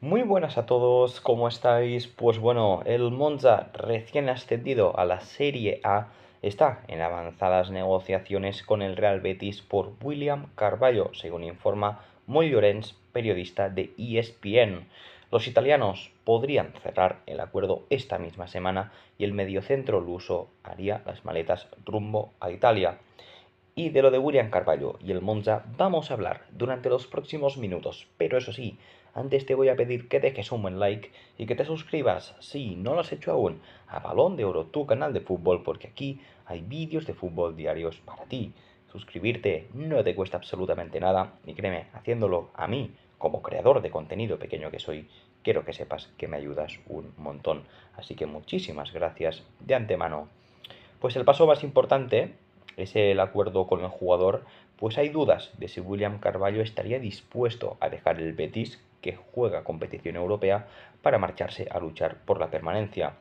Muy buenas a todos, ¿cómo estáis? Pues bueno, el Monza recién ascendido a la Serie A está en avanzadas negociaciones con el Real Betis por William Carballo, según informa Moy Llorens, periodista de ESPN. Los italianos podrían cerrar el acuerdo esta misma semana y el mediocentro luso haría las maletas rumbo a Italia y de lo de William Carballo y el Monza vamos a hablar durante los próximos minutos. Pero eso sí, antes te voy a pedir que dejes un buen like y que te suscribas, si no lo has hecho aún, a Balón de Oro, tu canal de fútbol, porque aquí hay vídeos de fútbol diarios para ti. Suscribirte no te cuesta absolutamente nada y créeme, haciéndolo a mí, como creador de contenido pequeño que soy, quiero que sepas que me ayudas un montón. Así que muchísimas gracias de antemano. Pues el paso más importante es el acuerdo con el jugador, pues hay dudas de si William Carballo estaría dispuesto a dejar el Betis, que juega competición europea, para marcharse a luchar por la permanencia.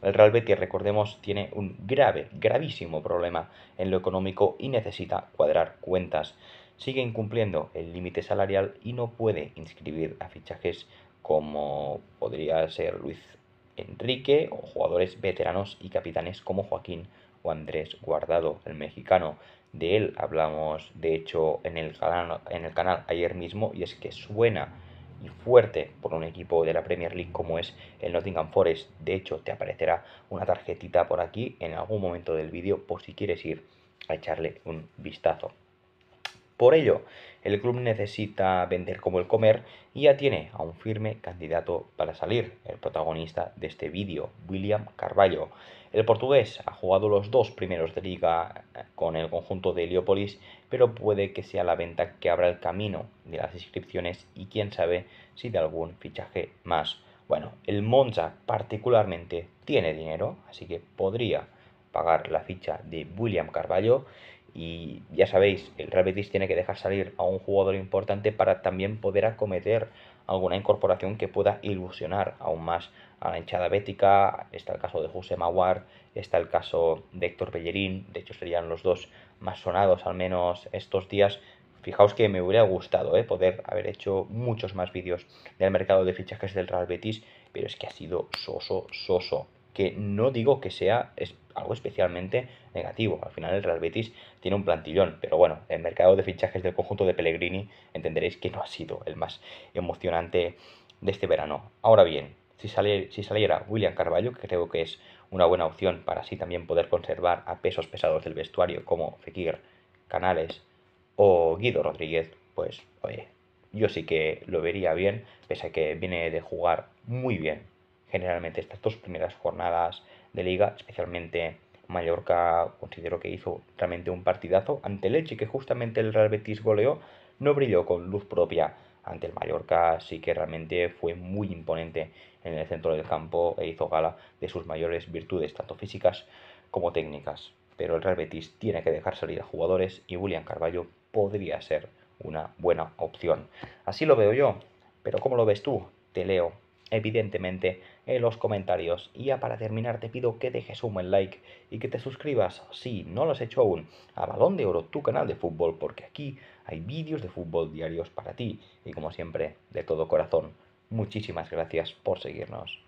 El Real Betis, recordemos, tiene un grave, gravísimo problema en lo económico y necesita cuadrar cuentas. Sigue incumpliendo el límite salarial y no puede inscribir a fichajes como podría ser Luis Enrique o jugadores veteranos y capitanes como Joaquín o Andrés Guardado, el mexicano. De él hablamos, de hecho, en el, canal, en el canal ayer mismo y es que suena y fuerte por un equipo de la Premier League como es el Nottingham Forest. De hecho, te aparecerá una tarjetita por aquí en algún momento del vídeo por si quieres ir a echarle un vistazo. Por ello, el club necesita vender como el comer y ya tiene a un firme candidato para salir, el protagonista de este vídeo, William Carballo. El portugués ha jugado los dos primeros de liga eh, con el conjunto de Heliópolis, pero puede que sea la venta que abra el camino de las inscripciones y quién sabe si de algún fichaje más. Bueno, el Monza particularmente tiene dinero, así que podría pagar la ficha de William Carballo y ya sabéis, el Real Betis tiene que dejar salir a un jugador importante para también poder acometer alguna incorporación que pueda ilusionar aún más a la hinchada bética. Está el caso de José Maguar, está el caso de Héctor Pellerín, de hecho serían los dos más sonados al menos estos días. Fijaos que me hubiera gustado eh, poder haber hecho muchos más vídeos del mercado de fichajes del Real Betis, pero es que ha sido soso, soso que no digo que sea algo especialmente negativo. Al final el Real Betis tiene un plantillón, pero bueno, el mercado de fichajes del conjunto de Pellegrini entenderéis que no ha sido el más emocionante de este verano. Ahora bien, si, sale, si saliera William Carballo, que creo que es una buena opción para así también poder conservar a pesos pesados del vestuario como Fekir, Canales o Guido Rodríguez, pues oye, yo sí que lo vería bien, pese a que viene de jugar muy bien generalmente estas dos primeras jornadas de liga, especialmente Mallorca considero que hizo realmente un partidazo ante el Elche, que justamente el Real Betis goleó, no brilló con luz propia ante el Mallorca, sí que realmente fue muy imponente en el centro del campo e hizo gala de sus mayores virtudes, tanto físicas como técnicas. Pero el Real Betis tiene que dejar salir a jugadores y William Carballo podría ser una buena opción. Así lo veo yo, pero ¿cómo lo ves tú? Te leo evidentemente en los comentarios. Y ya para terminar te pido que dejes un buen like y que te suscribas, si no lo has hecho aún, a Balón de Oro, tu canal de fútbol, porque aquí hay vídeos de fútbol diarios para ti. Y como siempre, de todo corazón, muchísimas gracias por seguirnos.